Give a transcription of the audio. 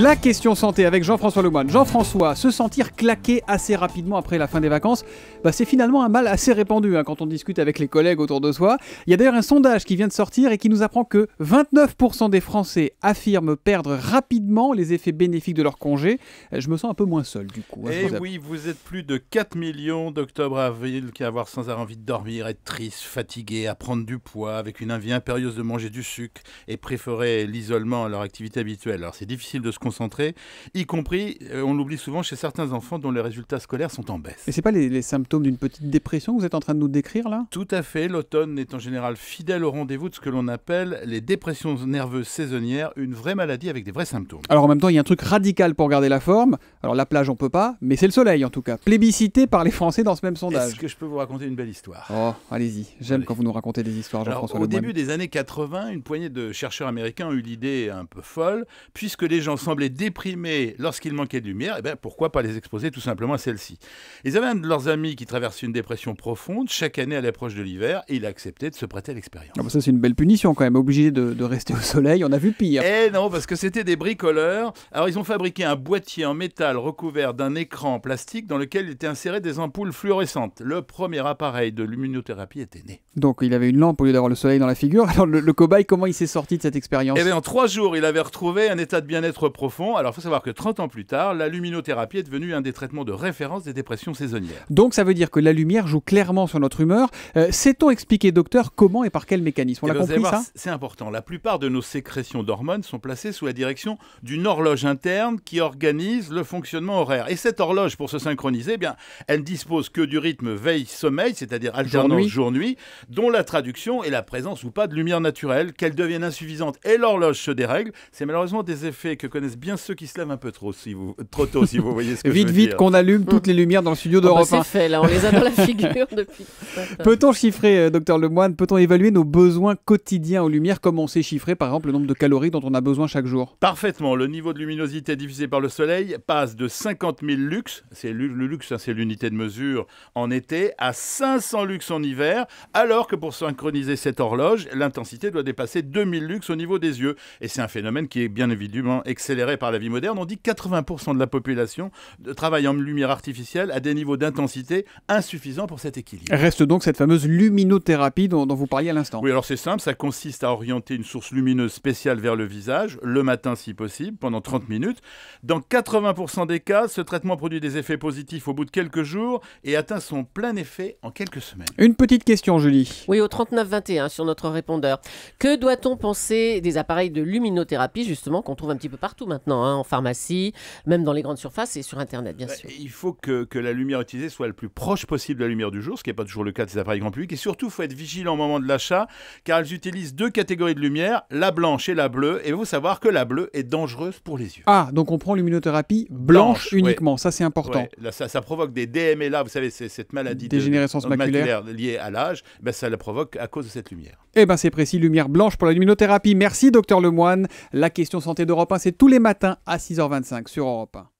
La question santé avec Jean-François Lemoine. Jean-François, se sentir claqué assez rapidement après la fin des vacances, bah c'est finalement un mal assez répandu hein, quand on discute avec les collègues autour de soi. Il y a d'ailleurs un sondage qui vient de sortir et qui nous apprend que 29% des Français affirment perdre rapidement les effets bénéfiques de leur congé. Euh, je me sens un peu moins seul du coup. et hein, eh oui, vous êtes plus de 4 millions d'octobre à avril qui avoir sans arrêt envie de dormir, être triste, fatigué, à prendre du poids, avec une envie impérieuse de manger du sucre et préférer l'isolement à leur activité habituelle. Alors c'est difficile de se concentrés, y compris, euh, on l'oublie souvent, chez certains enfants dont les résultats scolaires sont en baisse. Et c'est pas les, symptômes d'une petite dépression que vous êtes en train de nous décrire là Tout à fait, l'automne est en général fidèle au rendez-vous de ce que l'on appelle les dépressions nerveuses saisonnières, une vraie maladie avec des vrais symptômes. Alors en même temps, il y a un truc radical pour garder la forme. Alors la plage, on peut pas, mais c'est le soleil en tout cas, plébiscité par les Français dans ce même sondage. Est-ce que je peux vous raconter une belle histoire Oh, allez-y, j'aime quand vous nous racontez des histoires, Jean-François. Au début des années 80, une poignée de chercheurs américains ont eu l'idée un peu folle, puisque les gens semblaient déprimés lorsqu'il manquait de lumière, et eh ben, pourquoi pas les exposer tout simplement à celle-ci Ils avaient un de leurs amis qui traversait une dépression profonde chaque année à l'approche de l'hiver, et il a accepté de se prêter à l'expérience. Ah bah ça c'est une belle punition quand même, obligé de, rester au soleil, on a vu pire. Eh non, parce que c'était des bricoleurs. Alors ils ont fabriqué un boîtier en métal recouvert d'un écran en plastique dans lequel étaient insérées des ampoules fluorescentes. Le premier appareil de luminothérapie était né. Donc il avait une lampe au lieu d'avoir le soleil dans la figure. Alors le, cobaye, comment il s'est sorti de cette expérience Eh bien en trois jours, il avait retrouvé un état de bien-être profond. Alors, il faut savoir que 30 ans plus tard, la luminothérapie est devenue un des traitements de référence des dépressions saisonnières. Donc, ça veut dire que la lumière joue clairement sur notre humeur. Euh, Sait-on expliquer, docteur, comment et par quel mécanisme On l'a eh ben, compris, ça C'est important. La plupart de nos sécrétions d'hormones sont placées sous la direction d'une horloge interne qui organise le fonctionnement horaire. Et cette horloge, pour se synchroniser, elle eh bien, elle dispose que du rythme veille-sommeil, c'est-à-dire alternance jour-nuit, dont la traduction est la présence ou pas de lumière naturelle, qu'elle devienne insuffisante et l'horloge se dérègle. C'est malheureusement des effets que bien ceux qui se lèvent un peu trop, si vous, trop tôt, si vous voyez ce que vite, je veux Vite, vite, qu'on allume toutes les lumières dans le studio d'Europe oh C'est fait, là, on les a dans la figure depuis. peut-on chiffrer, euh, docteur Lemoine, peut-on évaluer nos besoins quotidiens aux lumières comme on sait chiffrer, par exemple, le nombre de calories dont on a besoin chaque jour Parfaitement. Le niveau de luminosité divisé par le soleil passe de 50 000 lux, c'est le luxe, hein, c'est l'unité de mesure, en été, à 500 lux en hiver, alors que pour synchroniser cette horloge, l'intensité doit dépasser 2000 lux au niveau des yeux. Et c'est un phénomène qui est bien évidemment excellent accélérée par la vie moderne, on dit que 80% de la population travaille en lumière artificielle à des niveaux d'intensité insuffisants pour cet équilibre. Reste donc cette fameuse luminothérapie dont, dont vous parliez à l'instant. Oui, alors c'est simple, ça consiste à orienter une source lumineuse spéciale vers le visage, le matin si possible, pendant 30 minutes. Dans 80% des cas, ce traitement produit des effets positifs au bout de quelques jours et atteint son plein effet en quelques semaines. Une petite question, Julie. Oui, au 3921 sur notre répondeur. Que doit-on penser des appareils de luminothérapie, justement, qu'on trouve un petit peu partout maintenant, hein, en pharmacie, même dans les grandes surfaces et sur Internet, bien bah, sûr. Il faut que, que, la lumière utilisée soit le plus proche possible de la lumière du jour, ce qui n'est pas toujours le cas des appareils grand public. Et surtout, il faut être vigilant au moment de l'achat, car elles utilisent deux catégories de lumière, la blanche et la bleue. Et il faut savoir que la bleue est dangereuse pour les yeux. Ah, donc on prend luminothérapie blanche, uniquement, ça c'est important. ça, provoque des DMLA, vous savez, c'est cette maladie dégénérescence de, dégénérescence maculaire. liée à l'âge, ben, ça la provoque à cause de cette lumière. Eh ben c'est précis, lumière blanche pour la luminothérapie. Merci docteur Lemoine. La question santé d'Europe c'est tous les matins à 6h25 sur Europe 1.